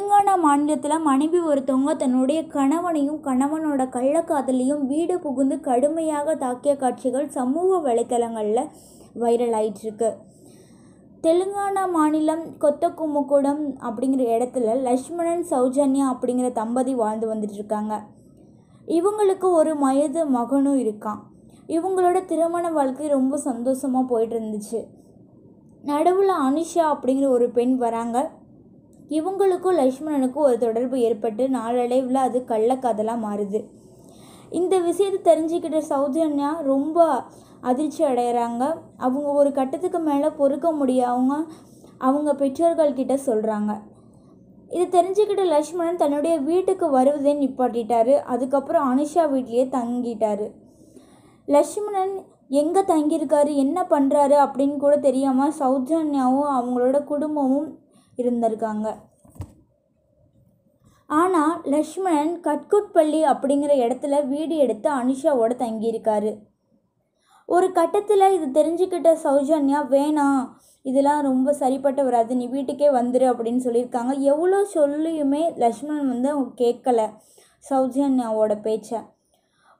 தெலுங்கானா மாநிலத்தில் மனைவி ஒருத்தவங்க தன்னுடைய கணவனையும் கணவனோட கள்ளக்காதலையும் வீடு புகுந்து கடுமையாக தாக்கிய காட்சிகள் சமூக வலைத்தளங்களில் வைரல் ஆயிட்டுருக்கு தெலுங்கானா மாநிலம் கொத்தக்குமுக்குடம் அப்படிங்கிற இடத்துல லக்ஷ்மணன் சௌஜன்யா அப்படிங்கிற தம்பதி வாழ்ந்து வந்துட்டு இருக்காங்க இவங்களுக்கு ஒரு மயது மகனும் இருக்கான் இவங்களோட திருமண வாழ்க்கை ரொம்ப சந்தோஷமாக போயிட்டு இருந்துச்சு நடுவில் அனுஷா அப்படிங்கிற ஒரு பெண் வராங்க இவங்களுக்கும் லக்ஷ்மணனுக்கும் ஒரு தொடர்பு ஏற்பட்டு நாளடைவில் அது கள்ளக்காதலாக மாறுது இந்த விஷயத்தை தெரிஞ்சுக்கிட்ட சௌஜன்யா ரொம்ப அதிர்ச்சி அடைகிறாங்க அவங்க ஒரு கட்டத்துக்கு மேலே பொறுக்க முடியாமல் அவங்க பெற்றோர்கள்கிட்ட சொல்கிறாங்க இது தெரிஞ்சுக்கிட்ட லக்ஷ்மணன் தன்னுடைய வீட்டுக்கு வருவதை நிப்பாட்டிட்டாரு அதுக்கப்புறம் அனுஷா வீட்லேயே தங்கிட்டாரு லக்ஷ்மணன் எங்கே தங்கியிருக்காரு என்ன பண்ணுறாரு அப்படின்னு கூட தெரியாமல் சௌஜன்யாவும் அவங்களோட குடும்பமும் இருந்திருக்காங்க ஆனால் லக்ஷ்மணன் கட்குட்பள்ளி அப்படிங்கிற இடத்துல வீடு எடுத்து அனிஷாவோட தங்கியிருக்காரு ஒரு கட்டத்தில் இது தெரிஞ்சுக்கிட்ட சௌஜன்யா வேணாம் இதெல்லாம் ரொம்ப சரிப்பட்டு வராது நீ வீட்டுக்கே வந்துரு அப்படின்னு சொல்லியிருக்காங்க எவ்வளோ சொல்லியுமே லக்ஷ்மணன் வந்து அவங்க கேட்கல சௌஜன்யாவோட பேச்சை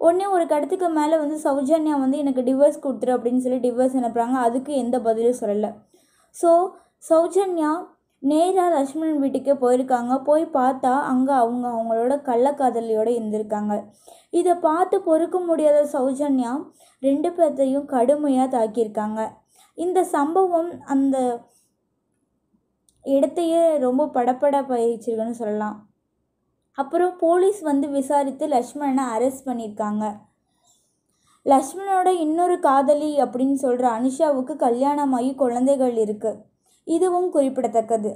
உடனே ஒரு கட்டத்துக்கு மேலே வந்து சௌஜன்யா வந்து எனக்கு டிவோர்ஸ் கொடுத்துரு அப்படின்னு சொல்லி டிவோர்ஸ் அனுப்புகிறாங்க அதுக்கு எந்த பதிலும் சொல்லலை ஸோ சௌஜன்யா நேராக லக்ஷ்மணன் வீட்டுக்கே போயிருக்காங்க போய் பார்த்தா அங்கே அவங்க அவங்களோட கள்ளக்காதலியோடு இருந்திருக்காங்க இதை பார்த்து பொறுக்க முடியாத சௌஜன்யா ரெண்டு பேர்த்தையும் கடுமையாக தாக்கியிருக்காங்க இந்த சம்பவம் அந்த இடத்தையே ரொம்ப படப்பட பயிற்சிருக்குன்னு சொல்லலாம் அப்புறம் போலீஸ் வந்து விசாரித்து லக்ஷ்மணனை அரெஸ்ட் பண்ணியிருக்காங்க லக்ஷ்மணோட இன்னொரு காதலி அப்படின்னு சொல்கிற அனுஷாவுக்கு கல்யாணமாகி குழந்தைகள் இருக்குது இதுவும் குறிப்பிடத்தக்கது